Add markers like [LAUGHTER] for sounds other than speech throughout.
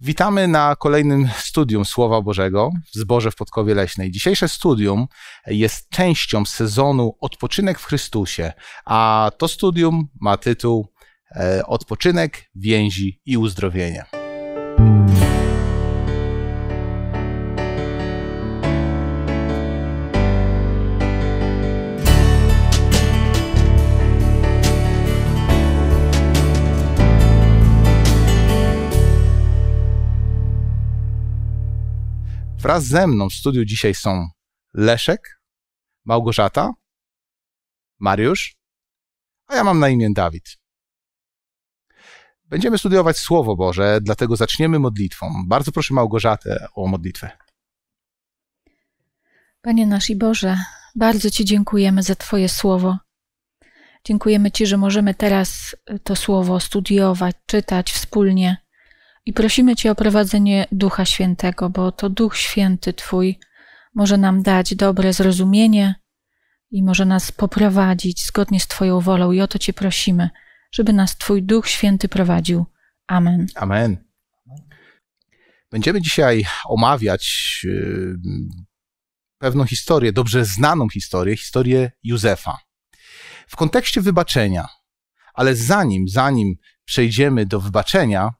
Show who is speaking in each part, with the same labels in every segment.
Speaker 1: Witamy na kolejnym studium Słowa Bożego w Zborze w Podkowie Leśnej. Dzisiejsze studium jest częścią sezonu Odpoczynek w Chrystusie, a to studium ma tytuł e, Odpoczynek, więzi i uzdrowienie. Wraz ze mną w studiu dzisiaj są Leszek, Małgorzata, Mariusz, a ja mam na imię Dawid. Będziemy studiować Słowo Boże, dlatego zaczniemy modlitwą. Bardzo proszę Małgorzatę o modlitwę.
Speaker 2: Panie nasz i Boże, bardzo Ci dziękujemy za Twoje Słowo. Dziękujemy Ci, że możemy teraz to Słowo studiować, czytać wspólnie. I prosimy Cię o prowadzenie Ducha Świętego, bo to Duch Święty Twój może nam dać dobre zrozumienie i może nas poprowadzić zgodnie z Twoją wolą. I o to Cię prosimy, żeby nas Twój Duch Święty prowadził. Amen.
Speaker 1: Amen. Będziemy dzisiaj omawiać y, pewną historię, dobrze znaną historię, historię Józefa. W kontekście wybaczenia. Ale zanim, zanim przejdziemy do wybaczenia,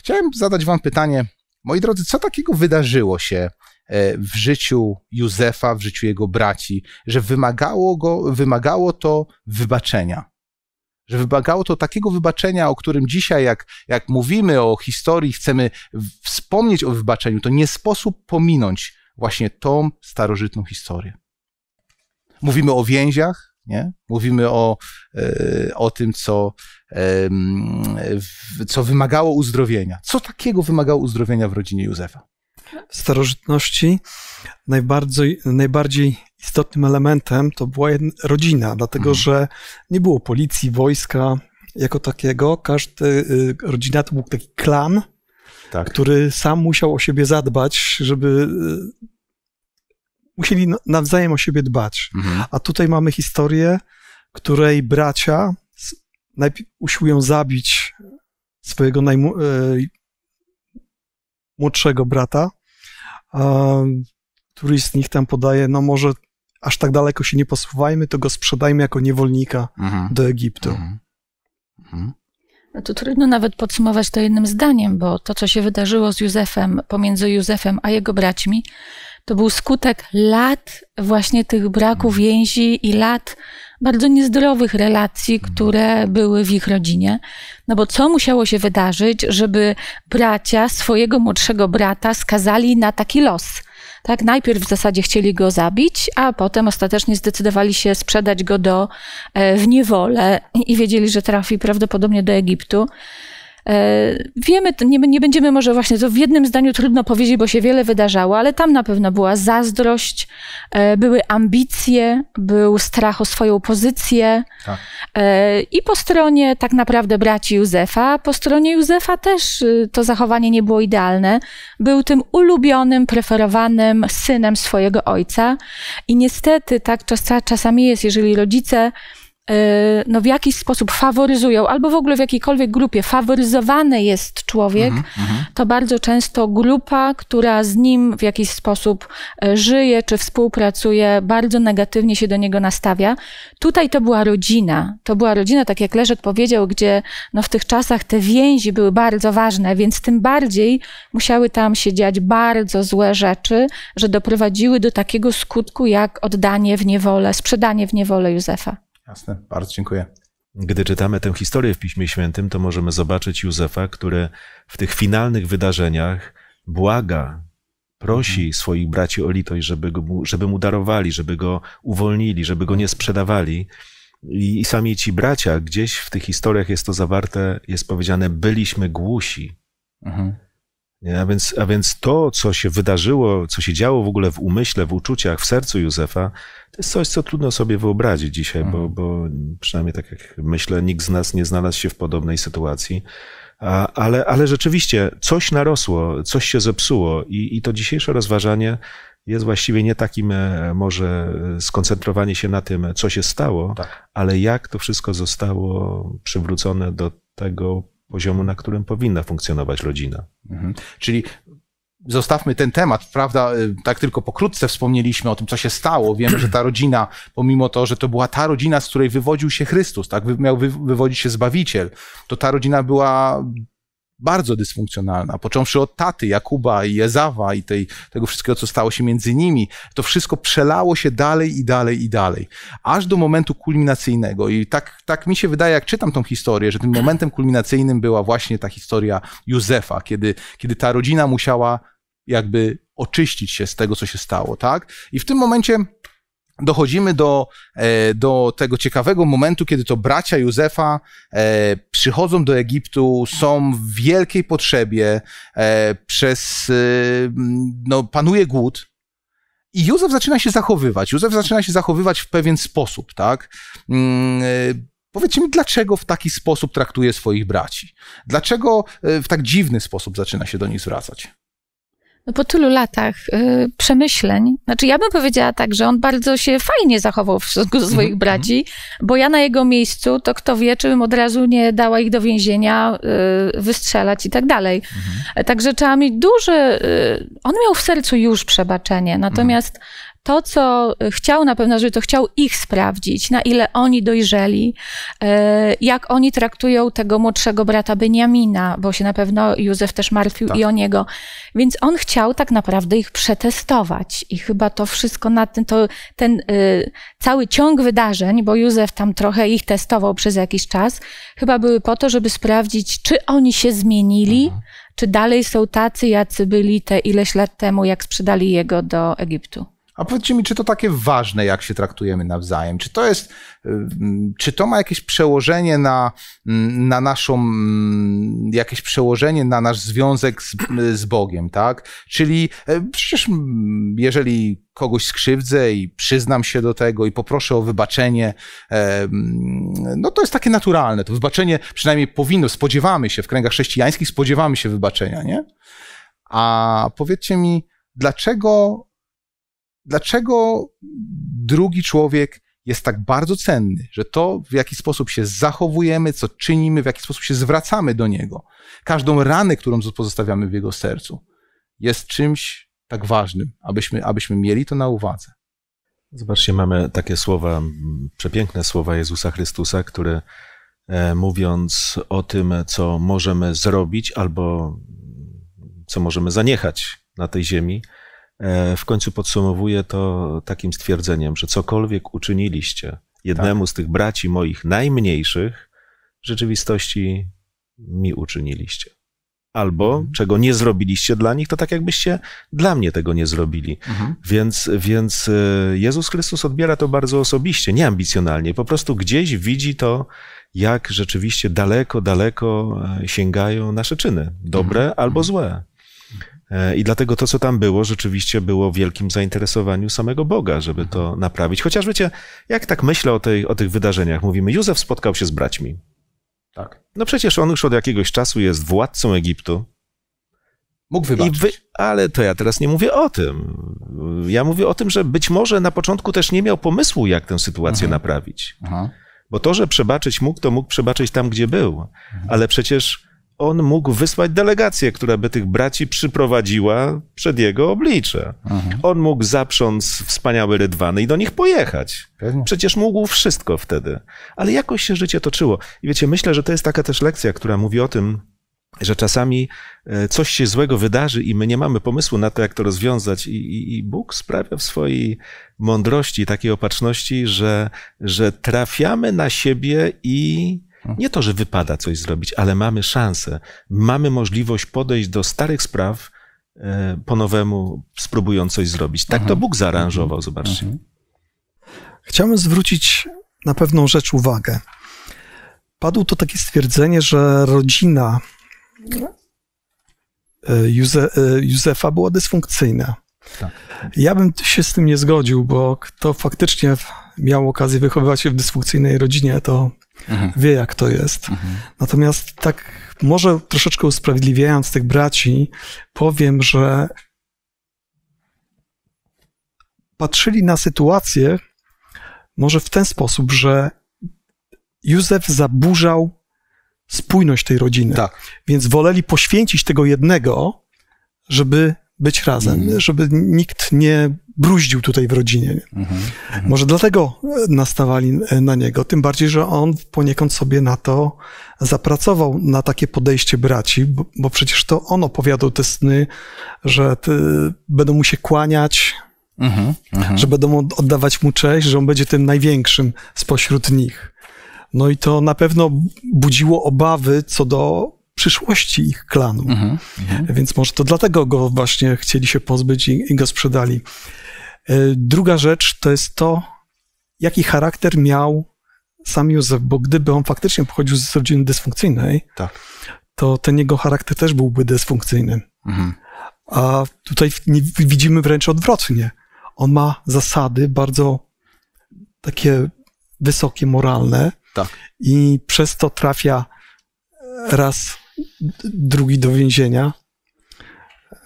Speaker 1: Chciałem zadać Wam pytanie, moi drodzy, co takiego wydarzyło się e, w życiu Józefa, w życiu jego braci, że wymagało, go, wymagało to wybaczenia? Że wymagało to takiego wybaczenia, o którym dzisiaj, jak, jak mówimy o historii, chcemy wspomnieć o wybaczeniu, to nie sposób pominąć właśnie tą starożytną historię. Mówimy o więziach, nie? Mówimy o, e, o tym, co, co wymagało
Speaker 3: uzdrowienia. Co takiego wymagało uzdrowienia w rodzinie Józefa? W starożytności najbardziej, najbardziej istotnym elementem to była rodzina, dlatego mhm. że nie było policji, wojska jako takiego. Każdy y, rodzina to był taki klan, tak. który sam musiał o siebie zadbać, żeby y, musieli nawzajem o siebie dbać. Mhm. A tutaj mamy historię, której bracia najpierw usiłują zabić swojego najmłodszego e, brata. Któryś z nich tam podaje, no może aż tak daleko się nie posuwajmy, to go sprzedajmy jako niewolnika mhm. do Egiptu. Mhm. Mhm.
Speaker 2: No to trudno nawet podsumować to jednym zdaniem, bo to, co się wydarzyło z Józefem, pomiędzy Józefem a jego braćmi, to był skutek lat właśnie tych braków mhm. więzi i lat bardzo niezdrowych relacji, mhm. które były w ich rodzinie. No bo co musiało się wydarzyć, żeby bracia swojego młodszego brata skazali na taki los? Tak, najpierw w zasadzie chcieli go zabić, a potem ostatecznie zdecydowali się sprzedać go do, e, w niewolę i wiedzieli, że trafi prawdopodobnie do Egiptu. E, wiemy, nie, nie będziemy może właśnie, to w jednym zdaniu trudno powiedzieć, bo się wiele wydarzało, ale tam na pewno była zazdrość, e, były ambicje, był strach o swoją pozycję. Tak. E, I po stronie tak naprawdę braci Józefa, po stronie Józefa też y, to zachowanie nie było idealne. Był tym ulubionym, preferowanym synem swojego ojca. I niestety tak czasami jest, jeżeli rodzice E, no w jakiś sposób faworyzują, albo w ogóle w jakiejkolwiek grupie faworyzowany jest człowiek, mm -hmm. to bardzo często grupa, która z nim w jakiś sposób e, żyje czy współpracuje, bardzo negatywnie się do niego nastawia. Tutaj to była rodzina. To była rodzina, tak jak Leszek powiedział, gdzie no w tych czasach te więzi były bardzo ważne, więc tym bardziej musiały tam się dziać bardzo złe rzeczy, że doprowadziły do takiego skutku jak oddanie w niewolę, sprzedanie w niewolę Józefa.
Speaker 4: Jasne, bardzo dziękuję. Gdy czytamy tę historię w Piśmie Świętym, to możemy zobaczyć Józefa, który w tych finalnych wydarzeniach błaga, prosi mhm. swoich braci o litość, żeby, go, żeby mu darowali, żeby go uwolnili, żeby go nie sprzedawali. I, I sami ci bracia, gdzieś w tych historiach jest to zawarte, jest powiedziane, byliśmy głusi. Mhm a więc, a więc to, co się wydarzyło, co się działo w ogóle w umyśle, w uczuciach, w sercu Józefa, to jest coś, co trudno sobie wyobrazić dzisiaj, bo, mhm. bo przynajmniej tak jak myślę, nikt z nas nie znalazł się w podobnej sytuacji. A, ale, ale rzeczywiście coś narosło, coś się zepsuło i, i to dzisiejsze rozważanie jest właściwie nie takim e, może skoncentrowanie się na tym, co się stało, tak. ale jak to wszystko zostało przywrócone do tego poziomu, na którym powinna funkcjonować rodzina. Mhm.
Speaker 1: Czyli zostawmy ten temat, prawda? Y, tak tylko pokrótce wspomnieliśmy o tym, co się stało. Wiemy, że ta rodzina, pomimo to, że to była ta rodzina, z której wywodził się Chrystus, tak? Miał wywodzić się Zbawiciel, to ta rodzina była bardzo dysfunkcjonalna, począwszy od taty, Jakuba i Jezawa i tej, tego wszystkiego, co stało się między nimi, to wszystko przelało się dalej i dalej i dalej, aż do momentu kulminacyjnego. I tak, tak mi się wydaje, jak czytam tą historię, że tym momentem kulminacyjnym była właśnie ta historia Józefa, kiedy, kiedy ta rodzina musiała jakby oczyścić się z tego, co się stało, tak? I w tym momencie dochodzimy do, e, do tego ciekawego momentu, kiedy to bracia Józefa e, przychodzą do Egiptu, są w wielkiej potrzebie, e, przez, no, panuje głód. I Józef zaczyna się zachowywać. Józef zaczyna się zachowywać w pewien sposób, tak? Mm, powiedzcie mi, dlaczego w taki sposób traktuje swoich braci? Dlaczego w tak dziwny sposób zaczyna się do nich zwracać?
Speaker 2: No po tylu latach y, przemyśleń, znaczy ja bym powiedziała tak, że on bardzo się fajnie zachował w stosunku do swoich mhm, mhm. braci, bo ja na jego miejscu, to kto wie, czy bym od razu nie dała ich do więzienia, y, wystrzelać i tak dalej. Mhm. Także trzeba mieć duży... Y, on miał w sercu już przebaczenie, natomiast to, co e, chciał na pewno, żeby to chciał ich sprawdzić, na ile oni dojrzeli, e, jak oni traktują tego młodszego brata Beniamina, bo się na pewno Józef też martwił tak. i o niego. Więc on chciał tak naprawdę ich przetestować i chyba to wszystko na ten, to, ten e, cały ciąg wydarzeń, bo Józef tam trochę ich testował przez jakiś czas, chyba były po to, żeby sprawdzić, czy oni się zmienili, mhm. czy dalej są tacy, jacy byli te ileś lat temu, jak sprzedali jego do Egiptu.
Speaker 1: A powiedzcie mi, czy to takie ważne, jak się traktujemy nawzajem? Czy to jest, y, czy to ma jakieś przełożenie na, mm, na naszą, mm, jakieś przełożenie na nasz związek z, y, z Bogiem, tak? Czyli y, przecież mm, jeżeli kogoś skrzywdzę i przyznam się do tego i poproszę o wybaczenie, e, no to jest takie naturalne. To wybaczenie przynajmniej powinno, spodziewamy się, w kręgach chrześcijańskich spodziewamy się wybaczenia, nie? A powiedzcie mi, dlaczego dlaczego drugi człowiek jest tak bardzo cenny, że to, w jaki sposób się zachowujemy, co czynimy, w jaki sposób się zwracamy do niego, każdą ranę, którą pozostawiamy w jego sercu, jest czymś tak ważnym, abyśmy, abyśmy mieli to na uwadze.
Speaker 4: Zobaczcie, mamy takie słowa, przepiękne słowa Jezusa Chrystusa, które e, mówiąc o tym, co możemy zrobić albo co możemy zaniechać na tej ziemi, E, w końcu podsumowuje to takim stwierdzeniem, że cokolwiek uczyniliście jednemu tak. z tych braci moich najmniejszych, w rzeczywistości mi uczyniliście. Albo mhm. czego nie zrobiliście dla nich, to tak jakbyście dla mnie tego nie zrobili. Mhm. Więc, więc e, Jezus Chrystus odbiera to bardzo osobiście, nie ambicjonalnie. Po prostu gdzieś widzi to, jak rzeczywiście daleko, daleko e, sięgają nasze czyny, dobre mhm. albo mhm. złe. E, I dlatego to, co tam było, rzeczywiście było w wielkim zainteresowaniu samego Boga, żeby to mhm. naprawić. Chociaż wiecie, jak tak myślę o, tej, o tych wydarzeniach, mówimy, Józef spotkał się z braćmi. Tak. No przecież on już od jakiegoś czasu jest władcą Egiptu. Mógł wybaczyć. Wy... Ale to ja teraz nie mówię o tym. Ja mówię o tym, że być może na początku też nie miał pomysłu, jak tę sytuację mhm. naprawić. Mhm. Bo to, że przebaczyć mógł, to mógł przebaczyć tam, gdzie był. Mhm. Ale przecież on mógł wysłać delegację, która by tych braci przyprowadziła przed jego oblicze. Mhm. On mógł zaprząc wspaniałe rydwany i do nich pojechać. Pewnie. Przecież mógł wszystko wtedy. Ale jakoś się życie toczyło. I wiecie, myślę, że to jest taka też lekcja, która mówi o tym, że czasami e, coś się złego wydarzy i my nie mamy pomysłu na to, jak to rozwiązać. I, i, i Bóg sprawia w swojej mądrości, takiej opatrzności, że, że trafiamy na siebie i no. Nie to, że wypada coś zrobić, ale mamy szansę, mamy możliwość podejść do starych spraw e, po nowemu, spróbując coś zrobić. Tak to mhm. Bóg zaaranżował, mhm. zobaczcie. Mhm.
Speaker 3: Chciałbym zwrócić na pewną rzecz uwagę. Padło to takie stwierdzenie, że rodzina e, e, Józefa była dysfunkcyjna. Tak. Ja bym się z tym nie zgodził, bo kto faktycznie miał okazję wychowywać się w dysfunkcyjnej rodzinie, to mhm. wie jak to jest. Mhm. Natomiast tak może troszeczkę usprawiedliwiając tych braci, powiem, że patrzyli na sytuację może w ten sposób, że Józef zaburzał spójność tej rodziny. Tak. Więc woleli poświęcić tego jednego, żeby być razem, mhm. żeby nikt nie bruździł tutaj w rodzinie. Mhm, mhm. Może dlatego nastawali e, na niego, tym bardziej, że on poniekąd sobie na to zapracował, na takie podejście braci, bo, bo przecież to on opowiadał te sny, że będą mu się kłaniać, mhm, mhm. że będą oddawać mu cześć, że on będzie tym największym spośród nich. No i to na pewno budziło obawy co do przyszłości ich klanu. Mhm, mhm. Więc może to dlatego go właśnie chcieli się pozbyć i, i go sprzedali. E, druga rzecz to jest to, jaki charakter miał sam Józef, bo gdyby on faktycznie pochodził z rodziny dysfunkcyjnej, tak. to ten jego charakter też byłby dysfunkcyjny. Mhm. A tutaj widzimy wręcz odwrotnie. On ma zasady bardzo takie wysokie, moralne tak. i przez to trafia raz drugi do więzienia.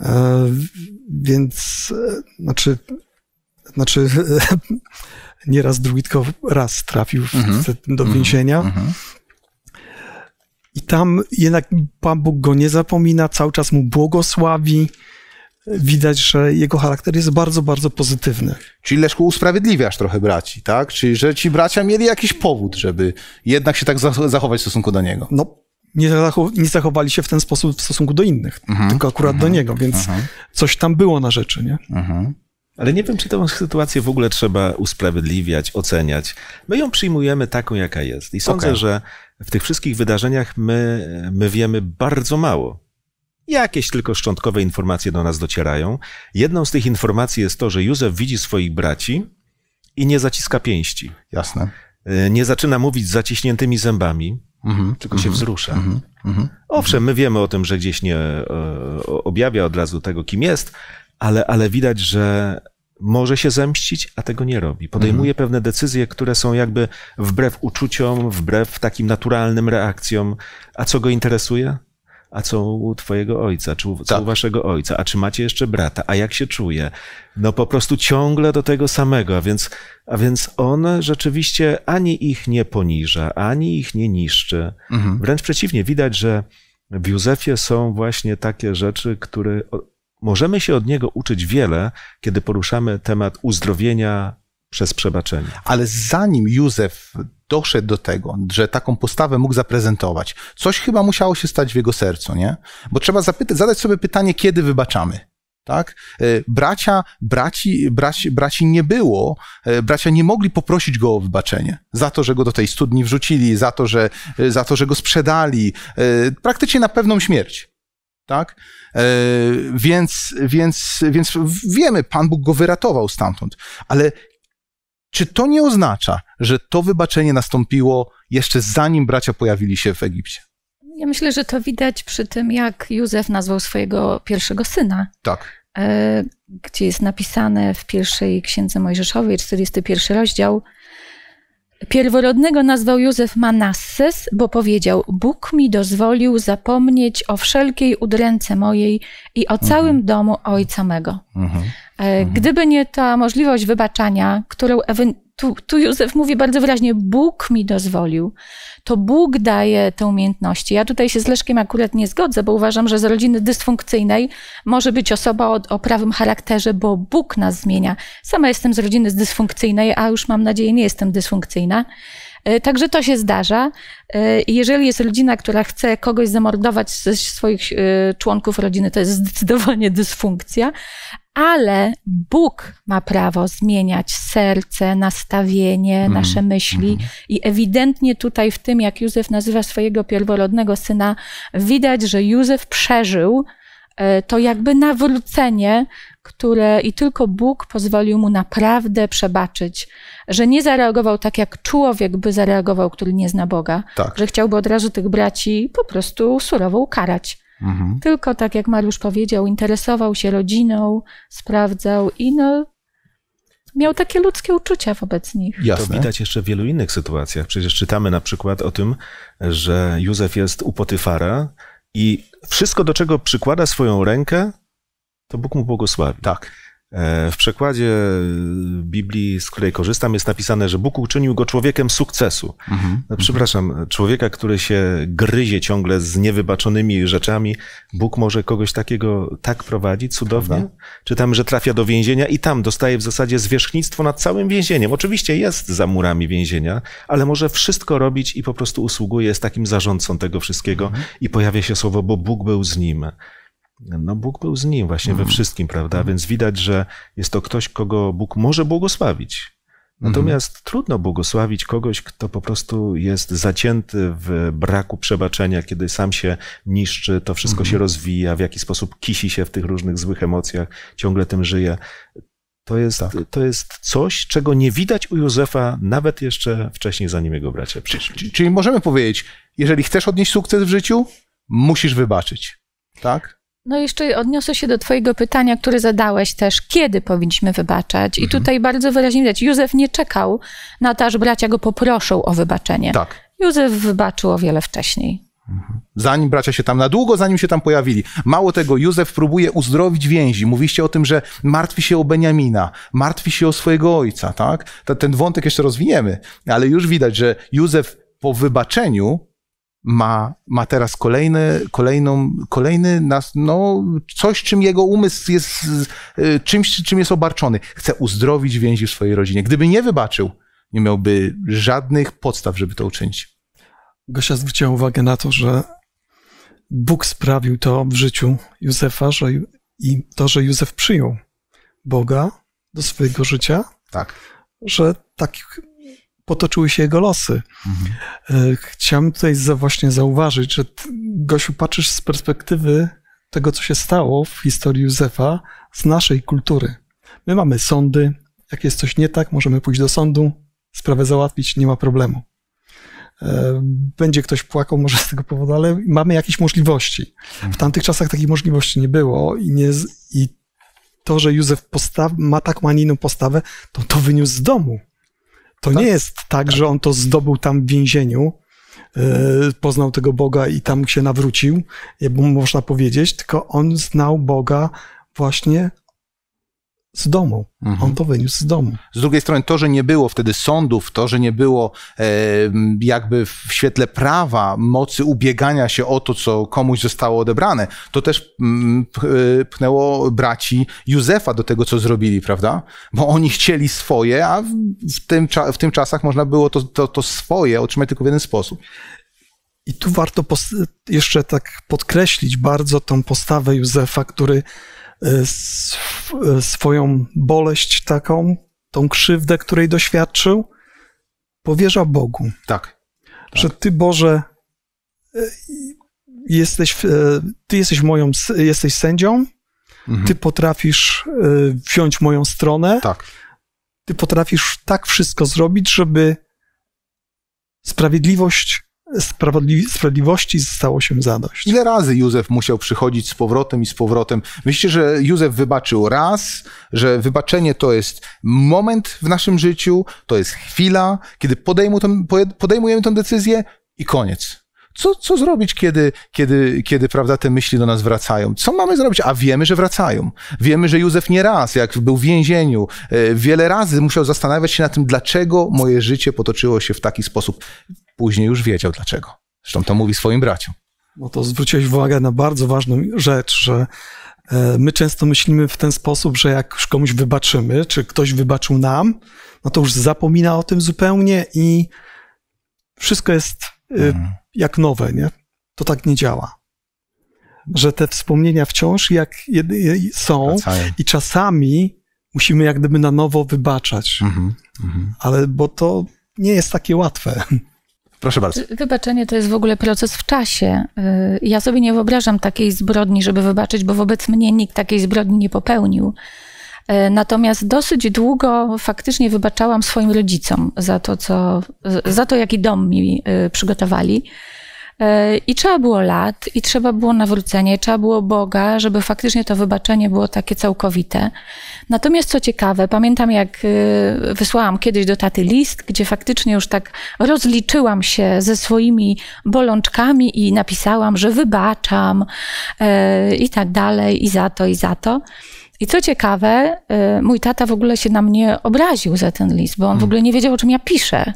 Speaker 3: E, więc, e, znaczy, znaczy [LAUGHS] nie raz, drugi, tylko raz trafił mhm. do mhm. więzienia. Mhm. I tam jednak Pan Bóg go nie zapomina, cały czas mu błogosławi. Widać, że jego charakter jest bardzo, bardzo pozytywny.
Speaker 1: Czyli Leszku usprawiedliwiasz trochę braci, tak? Czyli że ci bracia mieli jakiś powód, żeby jednak się tak zachować w stosunku do
Speaker 3: niego. No nie, zachow nie, zachowali się w ten sposób w stosunku do innych, mhm, tylko akurat do mhm. niego, więc mhm. coś tam było na rzeczy, nie? Mhm. Ale nie wiem, czy
Speaker 4: tę sytuację w ogóle trzeba usprawiedliwiać, oceniać. My ją przyjmujemy taką, jaka jest. I sądzę, okay. że w tych wszystkich wydarzeniach my, my wiemy bardzo mało. Jakieś tylko szczątkowe informacje do nas docierają. Jedną z tych informacji jest to, że Józef widzi swoich braci i nie zaciska pięści. Jasne. Y, nie zaczyna mówić z zaciśniętymi zębami mm-hmm, tylko mm-hmm, się mhm. wzrusza. Mm-hmm, Owszem, my wiemy o tym, że gdzieś nie e, objawia od razu tego, kim jest, ale, ale widać, że może się zemścić, a tego nie robi. Podejmuje mhm. pewne decyzje, które są jakby wbrew uczuciom, wbrew takim naturalnym reakcjom. A co go interesuje? a co u twojego ojca, czy u, co u tak. waszego ojca, a czy macie jeszcze brata, a jak się czuje? No po prostu ciągle do tego samego, a więc, a więc on rzeczywiście ani ich nie poniża, ani ich nie niszczy. Mhm. Wręcz przeciwnie, widać, że w Józefie są właśnie takie rzeczy, które możemy się od niego uczyć wiele, kiedy poruszamy temat uzdrowienia przez przebaczenie. Ale zanim Józef doszedł do tego,
Speaker 1: że taką postawę mógł zaprezentować, coś chyba musiało się stać w jego sercu, nie? Bo trzeba zadać sobie pytanie, kiedy wybaczamy. Tak? E, bracia, braci, braci, braci nie było, e, bracia nie mogli poprosić go o wybaczenie za to, że go do tej studni wrzucili, za to, że, e, za to, że go sprzedali, praktycznie na pewną śmierć. Tak? Więc, więc, więc wiemy, Pan Bóg go wyratował stamtąd. Ale czy to nie oznacza, że to wybaczenie nastąpiło jeszcze zanim bracia pojawili się w Egipcie?
Speaker 2: Ja myślę, że to widać przy tym, jak Józef nazwał swojego pierwszego syna. Tak. E, gdzie jest napisane w pierwszej księdze Mojżeszowej, 41 rozdział. Pierworodnego nazwał Józef Manasses, bo powiedział: Bóg mi dozwolił zapomnieć o wszelkiej udręce mojej i o całym mhm. domu ojca mego. Mhm. E, mhm. Gdyby nie ta możliwość wybaczania, którą tu, tu Józef mówi bardzo wyraźnie, Bóg mi dozwolił, to Bóg daje te umiejętności. Ja tutaj się z Leszkiem akurat nie zgodzę, bo uważam, że z rodziny dysfunkcyjnej może być osoba o, o prawym charakterze, bo Bóg nas zmienia. Sama jestem z rodziny dysfunkcyjnej, a już mam nadzieję nie jestem dysfunkcyjna. E, także to się zdarza. E, jeżeli jest rodzina, która chce kogoś zamordować ze swoich członków rodziny, to jest zdecydowanie dysfunkcja ale Bóg ma prawo zmieniać serce, nastawienie, mm. nasze myśli. Mm. I ewidentnie tutaj, w tym, jak Józef nazywa swojego pierworodnego syna, widać, że Józef przeżył e, to jakby nawrócenie, które i tylko Bóg pozwolił mu naprawdę przebaczyć, że nie zareagował tak, jak człowiek by zareagował, który nie zna Boga, tak. że chciałby od razu tych braci po prostu surowo ukarać. Mhm. Tylko tak jak Mariusz powiedział, interesował się rodziną, sprawdzał i no, miał takie ludzkie uczucia wobec nich. Jasne. To
Speaker 4: widać jeszcze w wielu innych sytuacjach. Przecież czytamy na przykład o tym, że Józef jest u Potyfara i wszystko, do czego przykłada swoją rękę, to Bóg mu błogosławi. Tak. E, w przekładzie e, Biblii, z której korzystam, jest napisane, że Bóg uczynił go człowiekiem sukcesu. Mhm. E, przepraszam, człowieka, który się gryzie ciągle z niewybaczonymi rzeczami, Bóg może kogoś takiego tak prowadzi cudownie. Prawda? że trafia do więzienia i tam dostaje w zasadzie zwierzchnictwo nad całym więzieniem. Oczywiście jest za murami więzienia, ale może wszystko robić i po prostu usługuje, jest takim zarządcą tego wszystkiego mhm. i pojawia się słowo, bo Bóg był z nim no Bóg był z nim właśnie mm. we mhm. wszystkim, prawda? Mm. Więc widać, że jest to ktoś, kogo Bóg może błogosławić. Natomiast mm. trudno błogosławić kogoś, kto po prostu jest zacięty w braku przebaczenia, kiedy sam się niszczy, to wszystko się mhm. rozwija, w jaki sposób kisi się w tych różnych złych emocjach, ciągle tym żyje. To jest, tak. to jest coś, czego nie widać u Józefa nawet jeszcze wcześniej, zanim jego bracia przyszli. Czyli,
Speaker 1: czyli możemy powiedzieć, jeżeli chcesz odnieść sukces w życiu, musisz wybaczyć, tak?
Speaker 2: No jeszcze odniosę się do twojego pytania, które zadałeś też, kiedy powinniśmy wybaczać. I mhm. tutaj bardzo wyraźnie widać, Józef nie czekał na to, aż bracia go poproszą o wybaczenie. Tak. Józef wybaczył o wiele wcześniej.
Speaker 1: Mhm. Zanim bracia się tam na długo, zanim się tam pojawili. Mało tego, Józef próbuje uzdrowić więzi. Mówiście o tym, że martwi się o Beniamina, martwi się o swojego ojca, tak? Ten wątek jeszcze rozwiniemy, ale już widać, że Józef po wybaczeniu ma, ma teraz kolejny, kolejną, kolejny nas, no, coś, czym jego umysł jest, y, czymś, czym jest obarczony. Chce uzdrowić więzi w swojej rodzinie. Gdyby nie wybaczył, nie miałby żadnych podstaw, żeby to uczynić.
Speaker 3: Gosia zwróciła uwagę na to, że Bóg sprawił to w życiu Józefa że, i to, że Józef przyjął Boga do swojego życia. Tak. Że takich potoczyły się jego losy. Mhm. E, Chciałem tutaj właśnie zauważyć, że Gosiu, patrzysz z perspektywy tego, co się stało w historii Józefa z naszej kultury. My mamy sądy, jak jest coś nie tak, możemy pójść do sądu, sprawę załatwić, nie ma problemu. E, będzie ktoś płakał może z tego powodu, ale mamy jakieś możliwości. W tamtych czasach takich możliwości nie było i, nie, i to, że Józef ma taką, a nie inną postawę, to to wyniósł z domu. To tak? nie jest tak, że on to zdobył tam w więzieniu, e, poznał tego Boga i tam się nawrócił, jakby można powiedzieć, tylko on znał Boga właśnie z domu. Mhm. On to wyniósł z domu.
Speaker 1: Z drugiej strony, to, że nie było wtedy sądów, to, że nie było e, jakby w świetle prawa mocy ubiegania się o to, co komuś zostało odebrane, to też mm, e, pchnęło braci Józefa do tego, co zrobili, prawda? Bo oni chcieli swoje, a w tym, w tym czasach można było to, to, to swoje otrzymać tylko w jeden
Speaker 3: sposób. I tu warto jeszcze tak podkreślić bardzo tą postawę Józefa, który E, e, swoją boleść taką, tą krzywdę, której doświadczył, powierza Bogu. Tak. tak. Że Ty, Boże, e, jesteś, Ty jesteś moją, jesteś sędzią, mhm. Ty potrafisz wziąć moją stronę. Tak. Ty potrafisz tak wszystko zrobić, żeby sprawiedliwość sprawiedli sprawiedliwości stało się zadość.
Speaker 1: Ile razy Józef musiał przychodzić z powrotem i z powrotem? Myślicie, że Józef wybaczył raz, że wybaczenie to jest moment w naszym życiu, to jest chwila, kiedy podejmujemy tę decyzję i koniec. Co, co zrobić, kiedy, kiedy, kiedy prawda, te myśli do nas wracają? Co mamy zrobić? A wiemy, że wracają. Wiemy, że Józef nie raz, jak był w więzieniu, e, wiele razy musiał zastanawiać się nad tym, dlaczego moje życie potoczyło się w taki sposób. Później już wiedział dlaczego. Zresztą to mówi swoim braciom.
Speaker 3: No to zwróciłeś uwagę na bardzo ważną rzecz, że e, my często myślimy w ten sposób, że jak już komuś wybaczymy, czy ktoś wybaczył nam, no to już zapomina o tym zupełnie i wszystko jest e, mhm. jak nowe, nie? To tak nie działa. Że te wspomnienia wciąż jak są i czasami musimy jak gdyby na nowo wybaczać. Mhm. Mhm. Ale bo to nie jest takie łatwe. Proszę bardzo.
Speaker 2: Wybaczenie to jest w ogóle proces w czasie. Y, ja sobie nie wyobrażam takiej zbrodni, żeby wybaczyć, bo wobec mnie nikt takiej zbrodni nie popełnił. Y, natomiast dosyć długo faktycznie wybaczałam swoim rodzicom za to, co, za to jaki dom mi y, przygotowali. E, I trzeba było lat, i trzeba było nawrócenie, trzeba było Boga, żeby faktycznie to wybaczenie było takie całkowite. Natomiast co ciekawe, pamiętam jak e, wysłałam kiedyś do taty list, gdzie faktycznie już tak rozliczyłam się ze swoimi bolączkami i napisałam, że wybaczam e, i tak dalej, i za to, i za to. I co ciekawe, mój tata w ogóle się na mnie obraził za ten list, bo on w hmm. ogóle nie wiedział, o czym ja piszę.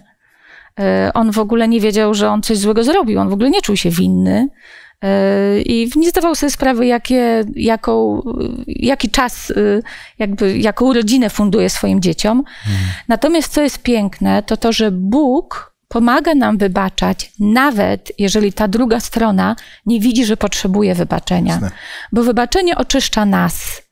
Speaker 2: E, on w ogóle nie wiedział, że on coś złego zrobił. On w ogóle nie czuł się winny e, i nie zdawał sobie sprawy, jakie, jaką, jaki czas, e, jakby, jaką rodzinę funduje swoim dzieciom. Mhm. Natomiast co jest piękne, to to, że Bóg pomaga nam wybaczać, nawet jeżeli ta druga strona nie widzi, że potrzebuje wybaczenia. Bo wybaczenie oczyszcza nas.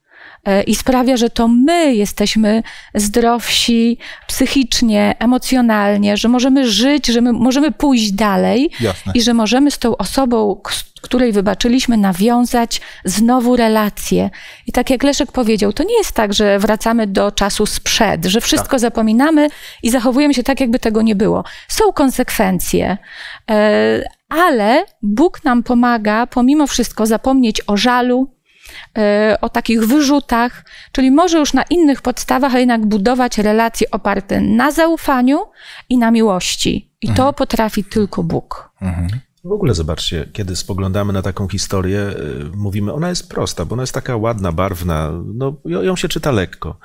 Speaker 2: E, i sprawia, że to my jesteśmy zdrowsi psychicznie, emocjonalnie, że możemy żyć, że my możemy pójść dalej Jasne. i że możemy z tą osobą, której wybaczyliśmy, nawiązać znowu relacje. I tak jak Leszek powiedział, to nie jest tak, że wracamy do czasu sprzed, że wszystko tak. zapominamy i zachowujemy się tak, jakby tego nie było. Są konsekwencje, e, ale Bóg nam pomaga pomimo wszystko zapomnieć o żalu, E, o takich wyrzutach, czyli może już na innych podstawach, a jednak budować relacje oparte na zaufaniu i na miłości. I mhm. to potrafi tylko Bóg.
Speaker 4: Mhm. W ogóle zobaczcie, kiedy spoglądamy na taką historię, e, mówimy, ona jest prosta, bo ona jest taka ładna, barwna, no, ją się czyta lekko.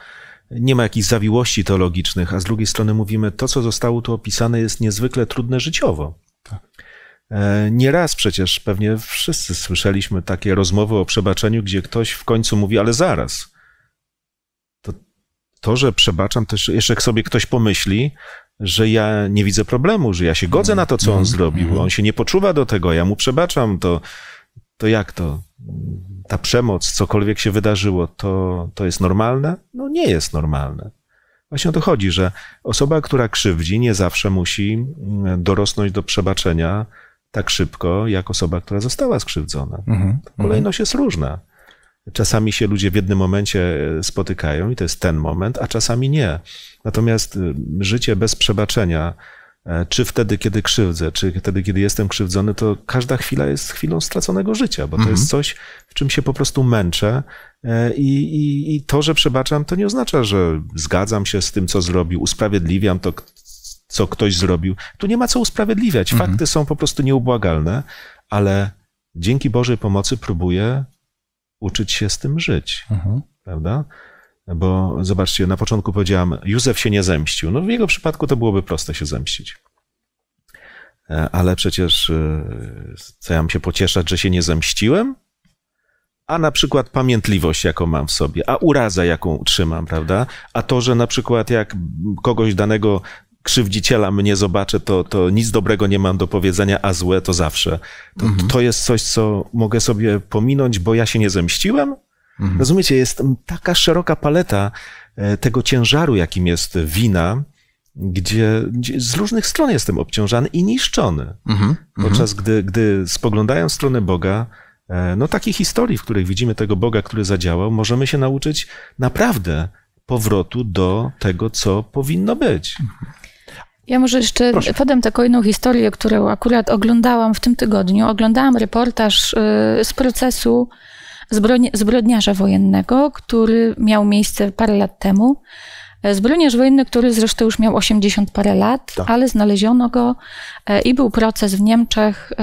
Speaker 4: Nie ma jakichś zawiłości teologicznych, a z drugiej strony mówimy, to co zostało tu opisane jest niezwykle trudne życiowo. E, nieraz przecież pewnie wszyscy słyszeliśmy takie rozmowy o przebaczeniu, gdzie ktoś w końcu mówi, ale zaraz. To, to że przebaczam, to jeszcze jak sobie ktoś pomyśli, że ja nie widzę problemu, że ja się godzę na to, co on mhm. zrobił, mhm. on się nie poczuwa do tego, ja mu przebaczam, to, to jak to? Ta przemoc, cokolwiek się wydarzyło, to, to jest normalne? No nie jest normalne. Właśnie o to chodzi, że osoba, która krzywdzi, nie zawsze musi mm, dorosnąć do przebaczenia, tak szybko, jak osoba, która została skrzywdzona. Mhm, mhm. Kolejność jest różna. Czasami się ludzie w jednym momencie e, spotykają i to jest ten moment, a czasami nie. Natomiast e, życie bez przebaczenia, e, czy wtedy, kiedy krzywdzę, czy wtedy, kiedy jestem krzywdzony, to każda chwila jest chwilą straconego życia, bo to mhm. jest coś, w czym się po prostu męczę. I, i, I to, że przebaczam, to nie oznacza, że zgadzam się z tym, co zrobił, usprawiedliwiam to, co ktoś zrobił. Tu nie ma co usprawiedliwiać. Mhm. Fakty mhm. są po prostu nieubłagalne, ale dzięki Bożej pomocy próbuję uczyć się z tym żyć. Mhm. Prawda? Bo zobaczcie, na początku powiedziałam, Józef się nie zemścił. No w jego przypadku to byłoby proste się zemścić. E, ale przecież e, co ja mam się pocieszać, że się nie zemściłem? a na przykład pamiętliwość, jaką mam w sobie, a uraza, jaką trzymam, prawda? A to, że na przykład jak kogoś danego krzywdziciela mnie zobaczę, to, to nic dobrego nie mam do powiedzenia, a złe to zawsze. To, mhm. to jest coś, co mogę sobie pominąć, bo ja się nie zemściłem. Mhm. Rozumiecie, jest taka szeroka paleta e, tego ciężaru, jakim jest wina, gdzie, gdzie, z różnych stron jestem obciążany i niszczony. Mhm, mhm. Podczas gdy, gdy spoglądają w stronę Boga, e, no takich historii, w których widzimy tego Boga, który zadziałał, możemy się nauczyć naprawdę powrotu do tego, co powinno być. Mhm.
Speaker 2: Ja może jeszcze Proszę. podam taką inną historię, którą akurat oglądałam w tym tygodniu. Oglądałam reportaż y, z procesu zbrodniarza wojennego, który miał miejsce parę lat temu. Y, zbrodniarz wojenny, który zresztą już miał 80 parę lat, tak. ale znaleziono go y, i był proces w Niemczech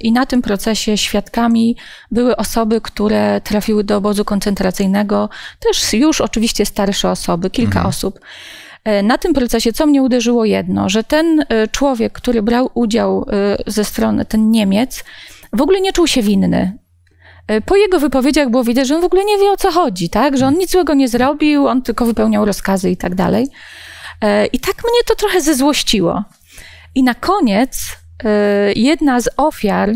Speaker 2: i na tym procesie świadkami były osoby, które trafiły do obozu koncentracyjnego, też już oczywiście starsze osoby, kilka mhm. osób. E, na tym procesie, co mnie uderzyło jedno, że ten e, człowiek, który brał udział e, ze strony, ten Niemiec, w ogóle nie czuł się winny. Po jego wypowiedziach było widać, że on w ogóle nie wie o co chodzi, tak? Że on nic złego nie zrobił, on tylko wypełniał rozkazy i tak dalej. I tak mnie to trochę zezłościło. I na koniec jedna z ofiar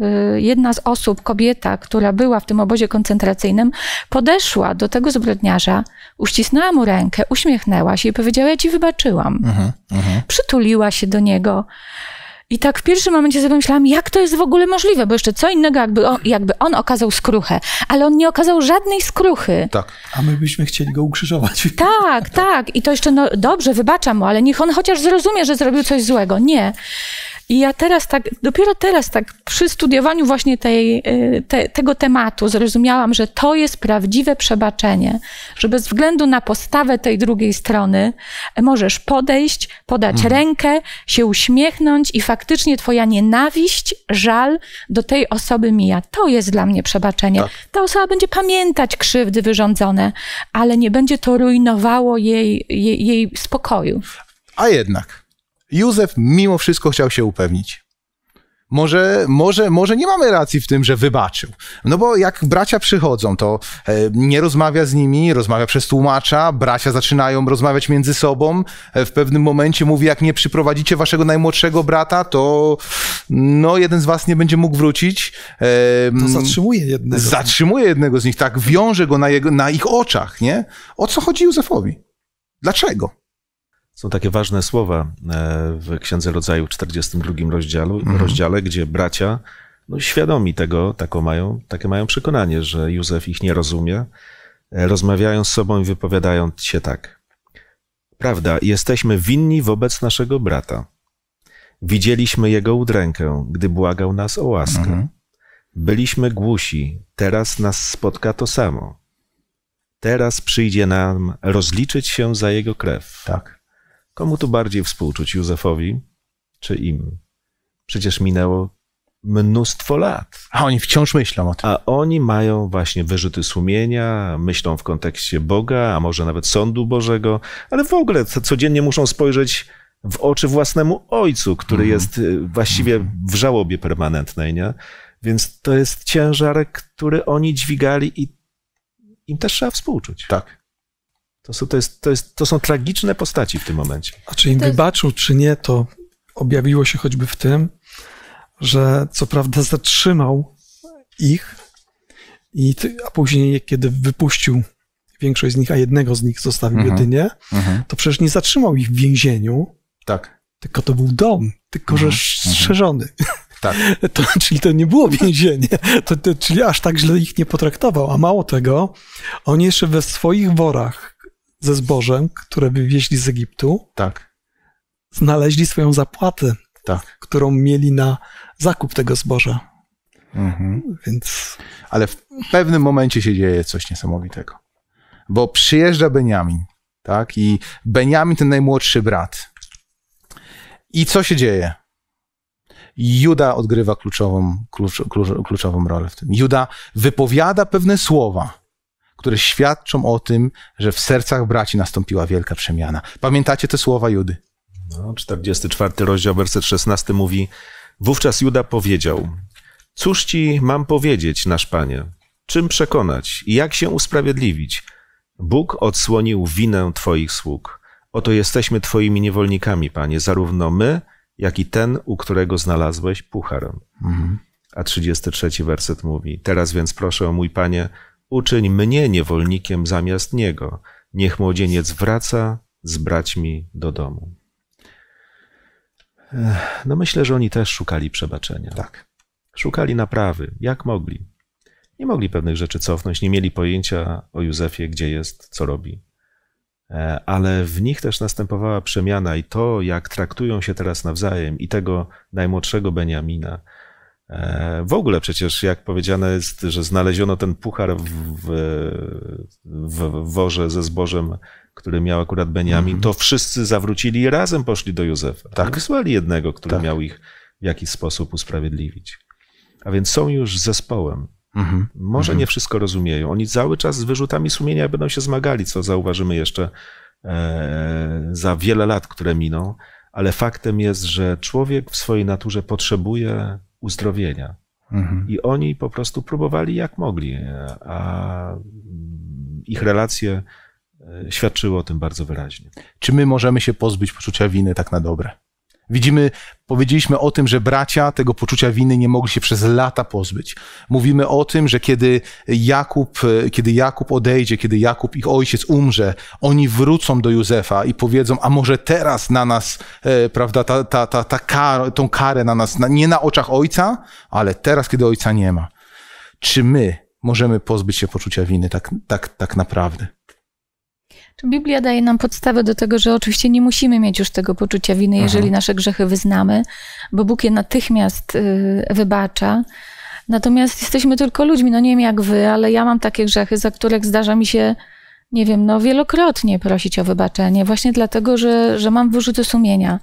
Speaker 2: Y, jedna z osób, kobieta, która była w tym obozie koncentracyjnym, podeszła do tego zbrodniarza, uścisnęła mu rękę, uśmiechnęła się i powiedziała: Ja ci wybaczyłam. Mhm, mhm. Przytuliła się do niego. I tak w pierwszym momencie sobie myślałam, jak to jest w ogóle możliwe, bo jeszcze co innego, jakby on, jakby on okazał skruchę, ale on nie okazał żadnej skruchy.
Speaker 3: Tak, a my byśmy chcieli go ukrzyżować.
Speaker 2: [LAUGHS] Tak, tak. I to jeszcze, no dobrze, wybaczam mu, ale niech on chociaż zrozumie, że zrobił coś złego. Nie. I ja teraz tak, dopiero teraz tak przy studiowaniu właśnie tej, e, te, tego tematu zrozumiałam, że to jest prawdziwe przebaczenie, że bez względu na postawę tej drugiej strony e, możesz podejść, podać mhm. rękę, się uśmiechnąć i faktycznie twoja nienawiść, żal do tej osoby mija. To jest dla mnie przebaczenie. Tak. Ta osoba będzie pamiętać krzywdy wyrządzone, ale nie będzie to rujnowało jej, jej, jej spokoju.
Speaker 1: A jednak. Józef mimo wszystko chciał się upewnić. Może, może, może nie mamy racji w tym, że wybaczył. No bo jak bracia przychodzą, to e, nie rozmawia z nimi, rozmawia przez tłumacza, bracia zaczynają rozmawiać między sobą. E, w pewnym momencie mówi, jak nie przyprowadzicie waszego najmłodszego brata, to no jeden z was nie będzie mógł wrócić. E, to mm, zatrzymuje jednego. Zatrzymuje jednego z nich, tak, wiąże go na, jego, na ich oczach, nie? O co chodzi Józefowi? Dlaczego?
Speaker 4: Są takie ważne słowa e, w Księdze Rodzaju w 42 rozdziale, mhm. rozdziale gdzie bracia, no świadomi tego, taką mają, takie mają przekonanie, że Józef ich nie rozumie, e, rozmawiają z sobą i wypowiadają się tak. Prawda, jesteśmy winni wobec naszego brata. Widzieliśmy jego udrękę, gdy błagał nas o łaskę. Mhm. Byliśmy głusi, teraz nas spotka to samo. Teraz przyjdzie nam rozliczyć się za jego krew. Tak. Komu tu bardziej współczuć Józefowi czy im? Przecież minęło mnóstwo lat. A oni wciąż myślą o tym. A oni mają właśnie wyrzuty sumienia, myślą w kontekście Boga, a może nawet sądu Bożego, ale w ogóle codziennie muszą spojrzeć w oczy własnemu ojcu, który mm. jest y, właściwie mhm. w żałobie permanentnej, nie? Więc to jest ciężar, który oni dźwigali i im też trzeba współczuć. Tak. To są, to, jest, to, jest, to są tragiczne postaci w tym momencie.
Speaker 3: A czy im jest... wybaczył, czy nie, to objawiło się choćby w tym, że co prawda zatrzymał ich, i a później, kiedy wypuścił większość z nich, a jednego z nich zostawił mhm. jedynie, mhm. to przecież nie zatrzymał ich w więzieniu. Tak. Tylko to był dom, tylko mhm. że strzeżony. Mhm. Tak. [LAUGHS] To, czyli to nie było więzienie. To, to, czyli aż tak źle ich nie potraktował. A mało tego, oni jeszcze we swoich worach ze zbożem, które wywieźli z Egiptu, tak. znaleźli swoją zapłatę, tak. którą mieli na zakup tego zboża.
Speaker 1: Mhm. Więc... Ale w pewnym momencie się dzieje coś niesamowitego. Bo przyjeżdża Beniamin, tak? I Beniamin, ten najmłodszy brat. I co się dzieje? Juda odgrywa kluczową, klucz, klucz, kluczową rolę w tym. Juda wypowiada pewne słowa które świadczą o tym, że w sercach braci nastąpiła wielka przemiana.
Speaker 4: Pamiętacie te słowa Judy? No, 44 rozdział, werset 16 mówi: Wówczas Juda powiedział: Cóż ci mam powiedzieć, nasz panie? Czym przekonać i jak się usprawiedliwić? Bóg odsłonił winę twoich sług. Oto jesteśmy twoimi niewolnikami, panie, zarówno my, jak i ten, u którego znalazłeś puchar. Mhm. A 33 werset mówi: Teraz więc proszę, mój panie, Uczyń mnie niewolnikiem zamiast niego. Niech młodzieniec wraca z braćmi do domu. No myślę, że oni też szukali przebaczenia. Tak. Szukali naprawy, jak mogli. Nie mogli pewnych rzeczy cofnąć, nie mieli pojęcia o Józefie, gdzie jest, co robi. E, ale w nich też następowała przemiana i to, jak traktują się teraz nawzajem i tego najmłodszego Beniamina, E, w ogóle przecież, jak powiedziane jest, że znaleziono ten puchar w, w, worze ze zbożem, który miał akurat Beniamin, mhm. to wszyscy zawrócili i razem poszli do Józefa. Tak. tak. wysłali jednego, który tak. miał ich w jakiś sposób usprawiedliwić. A więc są już zespołem. Mhm. Może mhm. nie wszystko rozumieją. Oni cały czas z wyrzutami sumienia będą się zmagali, co zauważymy jeszcze e, za wiele lat, które miną. Ale faktem jest, że człowiek w swojej naturze potrzebuje uzdrowienia. Mhm. I oni po prostu próbowali jak mogli, e, a mm, ich relacje e, świadczyły o tym bardzo wyraźnie.
Speaker 1: Czy my możemy się pozbyć poczucia winy tak na dobre? Widzimy, powiedzieliśmy o tym, że bracia tego poczucia winy nie mogli się przez lata pozbyć. Mówimy o tym, że kiedy Jakub, kiedy Jakub odejdzie, kiedy Jakub, ich ojciec umrze, oni wrócą do Józefa i powiedzą, a może teraz na nas, e, prawda, ta, ta, ta, ta kar, tą karę na nas, na, nie na oczach ojca, ale teraz, kiedy ojca nie ma. Czy my możemy pozbyć się poczucia winy tak, tak, tak naprawdę?
Speaker 2: Biblia daje nam podstawę do tego, że oczywiście nie musimy mieć już tego poczucia winy, mhm. jeżeli Aha. nasze grzechy wyznamy, bo Bóg je natychmiast y, wybacza. Natomiast jesteśmy tylko ludźmi. No nie wiem jak wy, ale ja mam takie grzechy, za których zdarza mi się, nie wiem, no wielokrotnie prosić o wybaczenie, właśnie dlatego, że, że mam wyrzuty sumienia.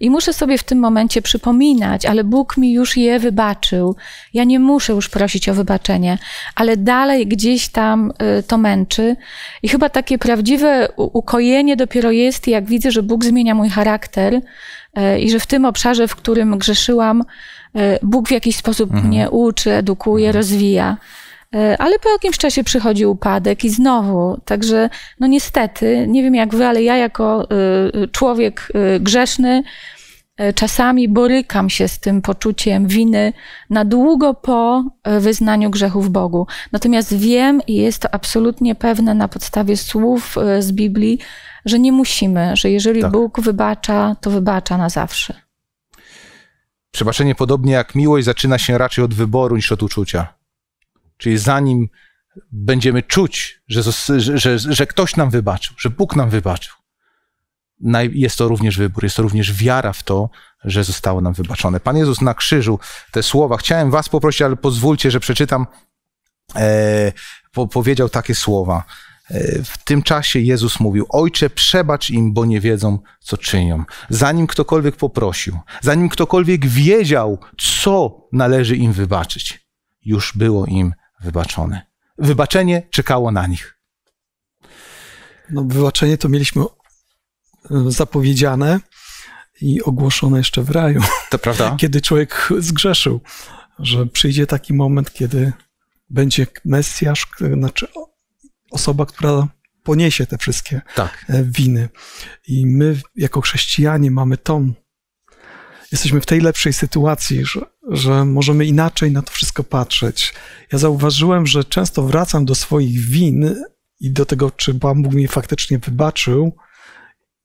Speaker 2: I muszę sobie w tym momencie przypominać, ale Bóg mi już je wybaczył. Ja nie muszę już prosić o wybaczenie, ale dalej gdzieś tam y, to męczy. I chyba takie prawdziwe ukojenie dopiero jest, jak widzę, że Bóg zmienia mój charakter y, i że w tym obszarze, w którym grzeszyłam, y, Bóg w jakiś sposób mhm. mnie uczy, edukuje, mhm. rozwija. E, ale po jakimś czasie przychodzi upadek i znowu. Także, no niestety, nie wiem jak wy, ale ja jako e, człowiek e, grzeszny czasami borykam się z tym poczuciem winy na długo po wyznaniu grzechów Bogu. Natomiast wiem i jest to absolutnie pewne na podstawie słów z Biblii, że nie musimy, że jeżeli tak. Bóg wybacza, to wybacza na zawsze.
Speaker 1: Przebaczenie, podobnie jak miłość, zaczyna się raczej od wyboru niż od uczucia. Czyli zanim będziemy czuć, że, że, że, ktoś nam wybaczył, że Bóg nam wybaczył, jest to również wybór, jest to również wiara w to, że zostało nam wybaczone. Pan Jezus na krzyżu te słowa, chciałem Was poprosić, ale pozwólcie, że przeczytam, e, po, powiedział takie słowa. E, w tym czasie Jezus mówił: Ojcze, przebacz im, bo nie wiedzą, co czynią. Zanim ktokolwiek poprosił, zanim ktokolwiek wiedział, co należy im wybaczyć, już było im wybaczone.
Speaker 3: Wybaczenie czekało na nich. No, wybaczenie to mieliśmy e, zapowiedziane i ogłoszone jeszcze w raju. To prawda. [LAUGHS] Kiedy człowiek zgrzeszył, że przyjdzie taki moment, kiedy będzie Mesjasz, znaczy osoba, która poniesie te wszystkie tak. E, winy. I my, jako chrześcijanie, mamy tą jesteśmy w tej lepszej sytuacji, że, że możemy inaczej na to wszystko patrzeć. Ja zauważyłem, że często wracam do swoich win i do tego, czy Pan Bóg mnie faktycznie wybaczył,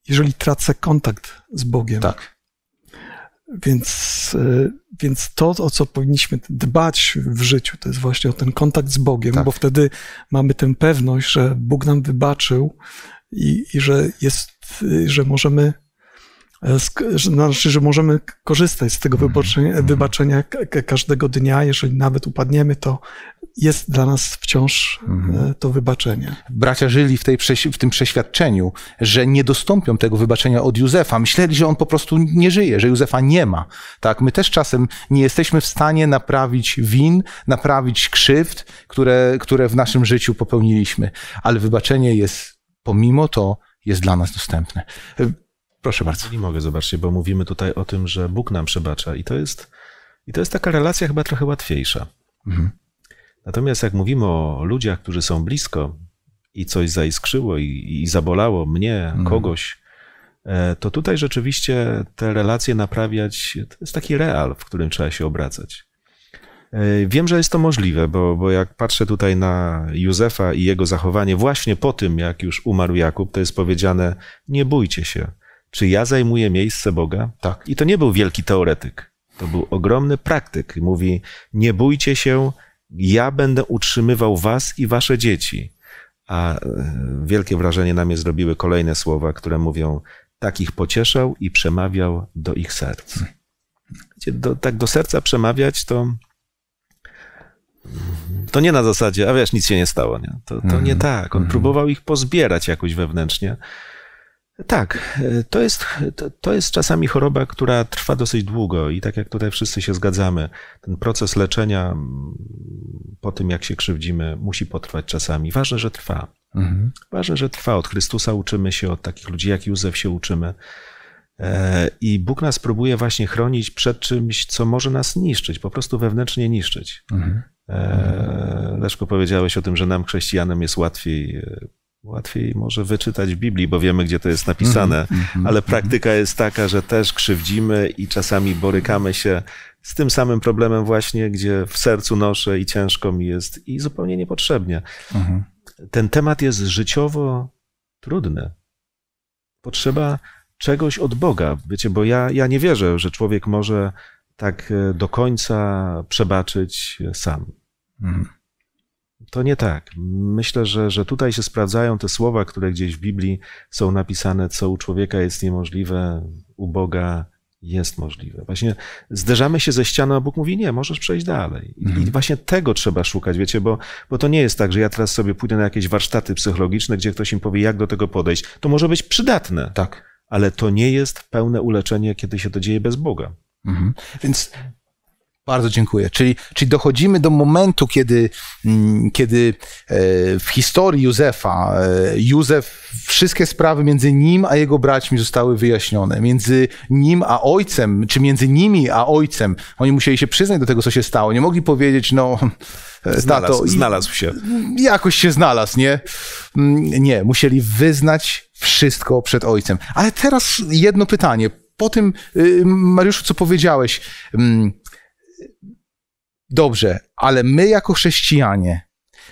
Speaker 3: jeżeli tracę kontakt z Bogiem. Tak. Więc, e, więc to, o co powinniśmy dbać w życiu, to jest właśnie o ten kontakt z Bogiem, tak. bo wtedy mamy tę pewność, że Bóg nam wybaczył i, i że, jest, że możemy E, znaczy, że możemy korzystać z tego mhm. wybaczenia każdego dnia, jeżeli nawet upadniemy, to jest dla nas wciąż mhm. e, to wybaczenie.
Speaker 1: Bracia żyli w, tej, w tym przeświadczeniu, że nie dostąpią tego wybaczenia od Józefa. Myśleli, że on po prostu nie żyje, że Józefa nie ma. Tak, my też czasem nie jesteśmy w stanie naprawić win, naprawić krzywd, które, które w naszym
Speaker 4: życiu popełniliśmy, ale wybaczenie jest pomimo to jest dla nas dostępne. E, Proszę bardzo. Nie mogę, zobaczcie, bo mówimy tutaj o tym, że Bóg nam przebacza i to jest, i to jest taka relacja chyba trochę łatwiejsza. Mhm. Natomiast jak mówimy o ludziach, którzy są blisko i coś zaiskrzyło i, i zabolało mnie, mhm. kogoś, e, to tutaj rzeczywiście te relacje naprawiać to jest taki real, w którym trzeba się obracać. E, wiem, że jest to możliwe, bo, bo jak patrzę tutaj na Józefa i jego zachowanie właśnie po tym, jak już umarł Jakub, to jest powiedziane: nie bójcie się. Czy ja zajmuję miejsce Boga? Tak. I to nie był wielki teoretyk. To był ogromny praktyk. Mówi: Nie bójcie się, ja będę utrzymywał was i wasze dzieci. A e, wielkie wrażenie na mnie zrobiły kolejne słowa, które mówią: Tak ich pocieszał i przemawiał do ich serc. Do, tak do serca przemawiać to. To nie na zasadzie, a wiesz, nic się nie stało. Nie? To, to nie mhm. tak. On mhm. próbował ich pozbierać jakoś wewnętrznie. Tak, e, to jest, to, jest czasami choroba, która trwa dosyć długo i tak jak tutaj wszyscy się zgadzamy, ten proces leczenia po tym, jak się krzywdzimy, musi potrwać czasami. Ważne, że trwa. Mhm. Ważne, że trwa. Od Chrystusa uczymy się, od takich ludzi jak Józef się uczymy. E, I Bóg nas próbuje właśnie chronić przed czymś, co może nas niszczyć, po prostu wewnętrznie niszczyć. Mhm. E, Leszko, powiedziałeś o tym, że nam chrześcijanom jest łatwiej Łatwiej może wyczytać w Biblii, bo wiemy, gdzie to jest napisane, mhm, mhm, ale mhm. praktyka jest taka, że też krzywdzimy i czasami borykamy się z tym samym problemem, właśnie gdzie w sercu noszę i ciężko mi jest i zupełnie niepotrzebnie. Ten temat jest życiowo trudny. Potrzeba czegoś od Boga, wiecie, bo ja, ja nie wierzę, że człowiek może tak e, do końca przebaczyć e, sam. Mhm to nie tak. Myślę, że, że tutaj się sprawdzają te słowa, które gdzieś w Biblii są napisane, co u człowieka jest niemożliwe, u Boga jest możliwe. Właśnie zderzamy się ze ścianą, a Bóg mówi, nie, możesz przejść dalej. I, mhm. właśnie tego trzeba szukać, wiecie, bo, bo to nie jest tak, że ja teraz sobie pójdę na jakieś warsztaty psychologiczne, gdzie ktoś im powie, jak do tego podejść. To może być przydatne. Tak. Ale to nie jest pełne uleczenie, kiedy się to dzieje bez Boga. Mhm. Więc bardzo
Speaker 1: dziękuję. Czyli, czyli dochodzimy do
Speaker 4: momentu, kiedy, mm, kiedy e,
Speaker 1: w historii Józefa, e, Józef, wszystkie sprawy między nim a jego braćmi zostały wyjaśnione. Między nim a ojcem, czy między nimi a ojcem. Oni musieli się przyznać do tego, co się stało. Nie mogli powiedzieć, no. E, znalazł, tato, znalazł się. Jakoś się znalazł, nie? Mm, nie, musieli wyznać wszystko przed ojcem. Ale teraz jedno pytanie. Po tym, y, Mariuszu, co powiedziałeś mm, Dobrze, ale my jako chrześcijanie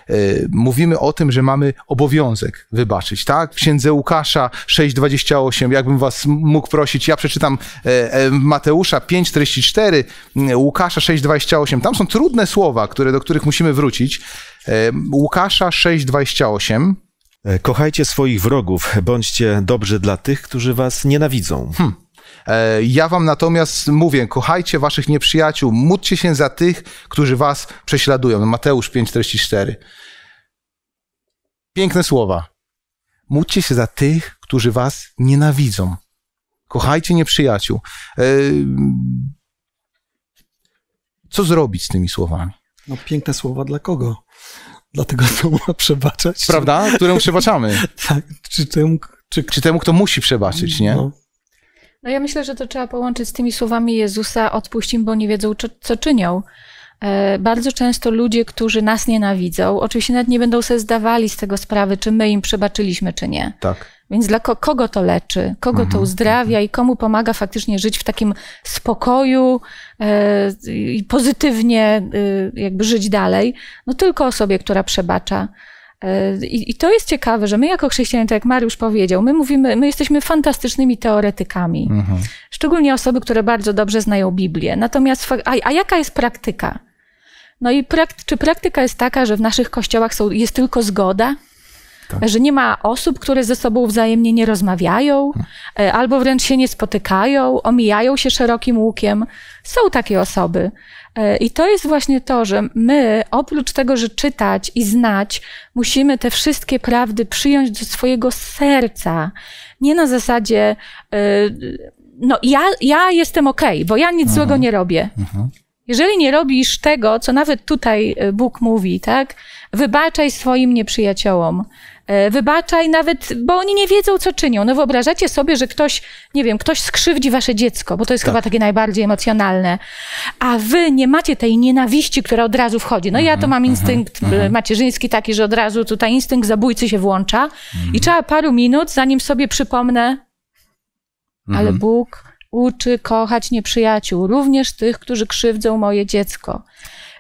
Speaker 1: e, mówimy o tym, że mamy obowiązek wybaczyć, tak? W księdze Łukasza 6,28, jakbym was mógł prosić, ja przeczytam e, e, Mateusza 5,44, Łukasza 6,28. Tam są trudne słowa, które, do których musimy wrócić. Łukasza 6,28. Kochajcie swoich wrogów, bądźcie dobrzy dla tych, którzy was nienawidzą. Hmm. E, ja wam natomiast mówię, kochajcie waszych nieprzyjaciół, módlcie się za tych, którzy was prześladują. No, Mateusz 5,44. Piękne słowa. Módlcie się za tych, którzy was nienawidzą. Kochajcie nieprzyjaciół. E, co zrobić z tymi słowami?
Speaker 3: No, piękne słowa dla kogo? Dlatego to kto
Speaker 1: ma przebaczać. Prawda? Któremu przebaczamy. [LAUGHS] tak. Czy temu, czy... czy temu, kto musi przebaczyć, nie? No.
Speaker 2: No ja myślę, że to trzeba połączyć z tymi słowami Jezusa, odpuść im, bo nie wiedzą, co, co czynią. E, bardzo często ludzie, którzy nas nienawidzą, oczywiście nawet nie będą sobie zdawali z tego sprawy, czy my im przebaczyliśmy, czy nie. Tak. Więc dla kogo to leczy, kogo mhm. to uzdrawia i komu pomaga faktycznie żyć w takim spokoju e, i pozytywnie e, jakby żyć dalej? No tylko osobie, która przebacza. E, I, I, to jest ciekawe, że my jako chrześcijanie, tak jak Mariusz powiedział, my mówimy, my jesteśmy fantastycznymi teoretykami. Mhm. Szczególnie osoby, które bardzo dobrze znają Biblię. Natomiast, a, a jaka jest praktyka? No i czy praktyka jest taka, że w naszych kościołach są, jest tylko zgoda? Tak. Że nie ma osób, które ze sobą wzajemnie nie rozmawiają, mhm. e, albo wręcz się nie spotykają, omijają się szerokim łukiem. Są takie osoby. E, I to jest właśnie to, że my, oprócz tego, że czytać i znać, musimy te wszystkie prawdy przyjąć do swojego serca. Nie na zasadzie, e, no ja, ja jestem okej, okay, bo ja nic Aha. złego mhm. nie robię. Aha. Mhm. Jeżeli nie robisz tego, co nawet tutaj e, Bóg mówi, tak? Wybaczaj swoim nieprzyjaciołom. E, wybaczaj nawet, bo oni nie wiedzą, co czynią. No wyobrażacie sobie, że ktoś, nie wiem, ktoś skrzywdzi wasze dziecko, bo to jest tak. chyba takie najbardziej emocjonalne, a wy nie macie tej nienawiści, która od razu wchodzi. No ja to mam mhm, instynkt mhm, e, mhm. macierzyński taki, że od razu tutaj instynkt zabójcy się włącza i trzeba paru minut, zanim sobie przypomnę, ale Bóg uczy kochać nieprzyjaciół, również tych, którzy krzywdzą moje dziecko.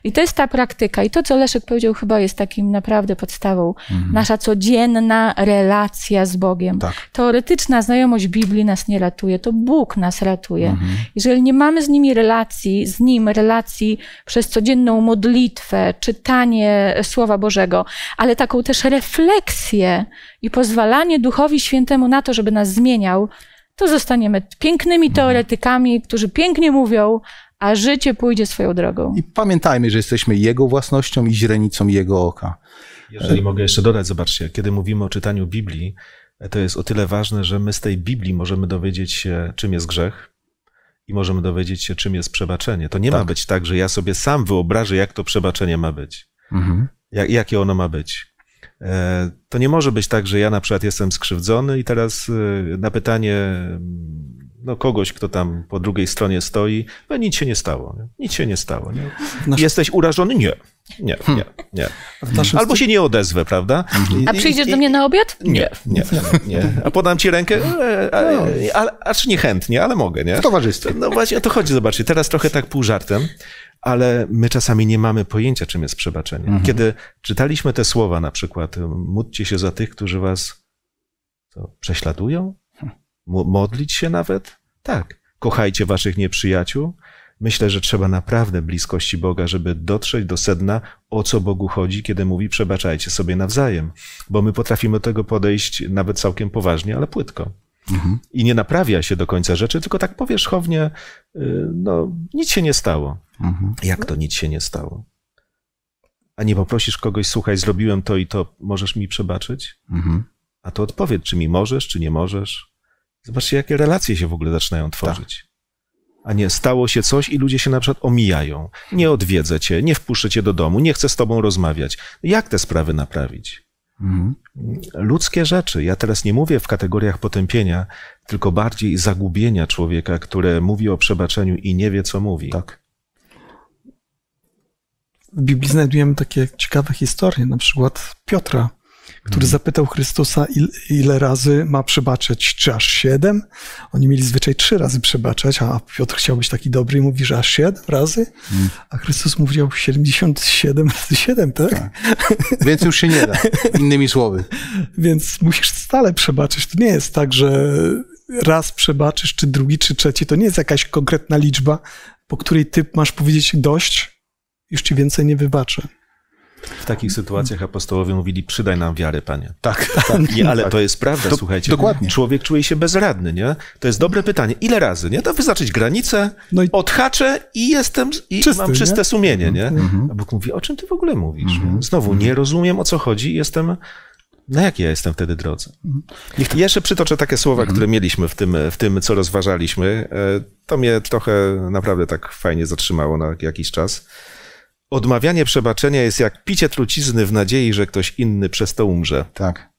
Speaker 2: I to jest ta praktyka. I to, co Leszek powiedział, chyba jest takim naprawdę podstawą. Mhm. Nasza codzienna relacja z Bogiem. Tak. Teoretyczna znajomość Biblii nas nie ratuje, to Bóg nas ratuje. Mhm. Jeżeli nie mamy z nimi relacji, z Nim relacji przez codzienną modlitwę, czytanie Słowa Bożego, ale taką też refleksję i pozwalanie Duchowi Świętemu na to, żeby nas zmieniał, to zostaniemy pięknymi mhm. teoretykami, którzy pięknie mówią, a życie pójdzie swoją drogą. I
Speaker 4: pamiętajmy, że jesteśmy Jego własnością i źrenicą Jego oka. Jeżeli mogę jeszcze dodać, zobaczcie, kiedy mówimy o czytaniu Biblii, to jest o tyle ważne, że my z tej Biblii możemy dowiedzieć się, czym jest grzech, i możemy dowiedzieć się, czym jest przebaczenie. To nie tak. ma być tak, że ja sobie sam wyobrażę, jak to przebaczenie ma być, mhm. jak, jakie ono ma być. E, to nie może być tak, że ja na przykład jestem skrzywdzony i teraz e, na pytanie, no, kogoś, kto tam po drugiej stronie stoi, no nic się nie stało. Nie? Nic się nie stało. Nie? Nasz... Jesteś urażony? Nie. Nie, hmm. nie, nie. Albo się nie odezwę, prawda? Mhm. a przyjdziesz i, do
Speaker 2: mnie na obiad? Nie,
Speaker 4: nie, nie. A podam ci rękę? E, a, no. e, a, niechętnie, ale mogę, nie? W towarzystwie. No właśnie, to chodzi zobaczcie. Teraz trochę tak pół żartem, ale my czasami nie mamy pojęcia, czym jest przebaczenie. Mhm. Kiedy czytaliśmy te słowa na przykład, módlcie się za tych, którzy was to prześladują, modlić się nawet? Tak. Kochajcie waszych nieprzyjaciół. Myślę, że trzeba naprawdę bliskości Boga, żeby dotrzeć do sedna, o co Bogu chodzi, kiedy mówi przebaczajcie sobie nawzajem, bo my potrafimy do tego podejść nawet całkiem poważnie, ale płytko. Mhm. I nie naprawia się do końca rzeczy, tylko tak powierzchownie, y, no, nic się nie stało. Mhm. Jak to nic się nie stało? A nie poprosisz kogoś, słuchaj, zrobiłem to i to, możesz mi przebaczyć? Mhm. A to odpowiedz, czy mi możesz, czy nie możesz? Zobaczcie, jakie relacje się w ogóle zaczynają tworzyć. Tak. A nie, stało się coś i ludzie się na przykład omijają. Nie odwiedzę cię, nie wpuszczę cię do domu, nie chcę z tobą rozmawiać. Jak te sprawy naprawić? Mhm. Ludzkie rzeczy. Ja teraz nie mówię w kategoriach potępienia, tylko bardziej zagubienia człowieka, które mówi o przebaczeniu i nie wie, co mówi. Tak.
Speaker 3: W Biblii znajdujemy takie ciekawe historie, na przykład Piotra, który mhm. zapytał Chrystusa, ile razy ma przebaczyć? czy aż siedem? Oni mieli zwyczaj trzy razy przebaczać, a Piotr chciał być taki dobry i mówi, że aż siedem razy, mhm. a Chrystus mówił 77 razy siedem, tak? tak? Więc już się nie da,
Speaker 1: innymi słowy.
Speaker 3: [LAUGHS] Więc musisz stale przebaczyć. To nie jest tak, że raz przebaczysz, czy drugi, czy trzeci. To nie jest jakaś konkretna liczba, po której ty masz powiedzieć dość, już ci więcej nie wybaczę.
Speaker 4: W takich sytuacjach apostołowie mówili, przydaj nam wiary, Panie. Tak, [LAUGHS] tak ale tak. to jest prawda, to, słuchajcie. Dokładnie. Człowiek czuje się bezradny, nie? To jest dobre pytanie. Ile razy, nie? To wyznaczyć granicę, no i... odhaczę i jestem, i Czysty, mam czyste nie? sumienie, nie? Mhm. mhm. A Bóg mówi, o czym ty w ogóle mówisz? Mhm. Znowu, mhm. nie rozumiem, o co chodzi, jestem... Na jakiej ja jestem wtedy drodze? Mhm. Jeszcze przytoczę takie słowa, które mieliśmy w tym, w tym, co rozważaliśmy. E, to mnie trochę naprawdę tak fajnie zatrzymało na jakiś czas. Odmawianie przebaczenia jest jak picie trucizny w nadziei, że ktoś inny przez to umrze. Tak.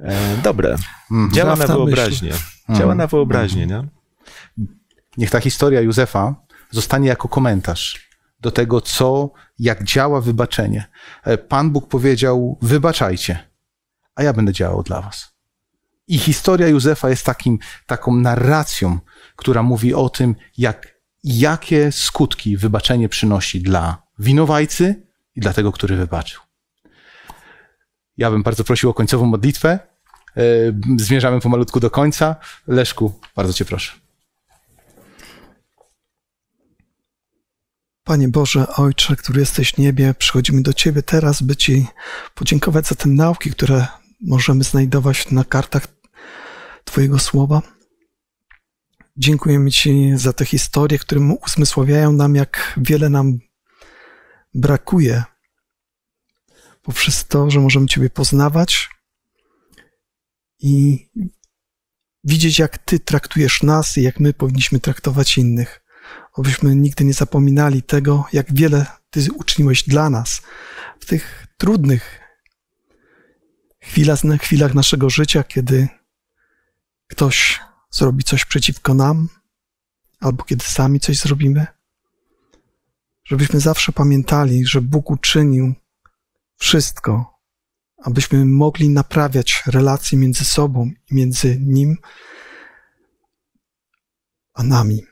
Speaker 4: E, dobre. Mm, Działa na wyobraźnię. Myśl. Działa na wyobraźnię, mm. nie? Mhm.
Speaker 1: Niech ta historia Józefa zostanie jako komentarz do tego, co, jak działa wybaczenie. E, Pan Bóg powiedział: Wybaczajcie, a ja będę działał dla Was. I historia Józefa jest takim, taką narracją, która mówi o tym, jak jakie skutki wybaczenie przynosi dla winowajcy i dla tego, który wybaczył. Ja bym bardzo prosił o końcową modlitwę. E, zmierzamy pomalutku do końca. Leszku, bardzo Cię proszę.
Speaker 3: Panie Boże, Ojcze, który jesteś w niebie, przychodzimy do Ciebie teraz, by Ci podziękować za te nauki, które możemy znajdować na kartach Twojego słowa Dziękujemy Ci za te historie, które usmysławiają nam, jak wiele nam brakuje poprzez to, że możemy Ciebie poznawać i widzieć, jak Ty traktujesz nas i jak my powinniśmy traktować innych. Obyśmy nigdy nie zapominali tego, jak wiele Ty uczyniłeś dla nas w tych trudnych chwilach, chwilach naszego życia, kiedy ktoś zrobi coś przeciwko nam, albo kiedy sami coś zrobimy. Żebyśmy zawsze pamiętali, że Bóg uczynił wszystko, abyśmy mogli naprawiać relacje między sobą i między Nim a nami.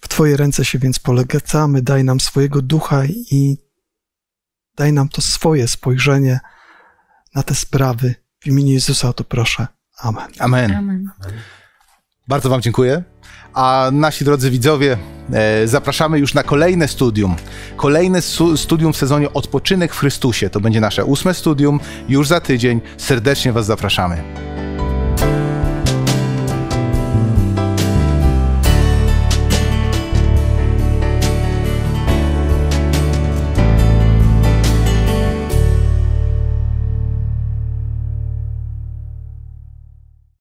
Speaker 3: W Twoje ręce się więc polegacamy, daj nam swojego ducha i daj nam to swoje spojrzenie na te sprawy. W imieniu Jezusa o to proszę. Amen. Amen. Amen.
Speaker 1: Amen. Bardzo Wam dziękuję. A nasi drodzy widzowie, e, zapraszamy już na kolejne studium. Kolejne su- studium w sezonie Odpoczynek w Chrystusie. To będzie nasze ósme studium już za tydzień. Serdecznie Was zapraszamy.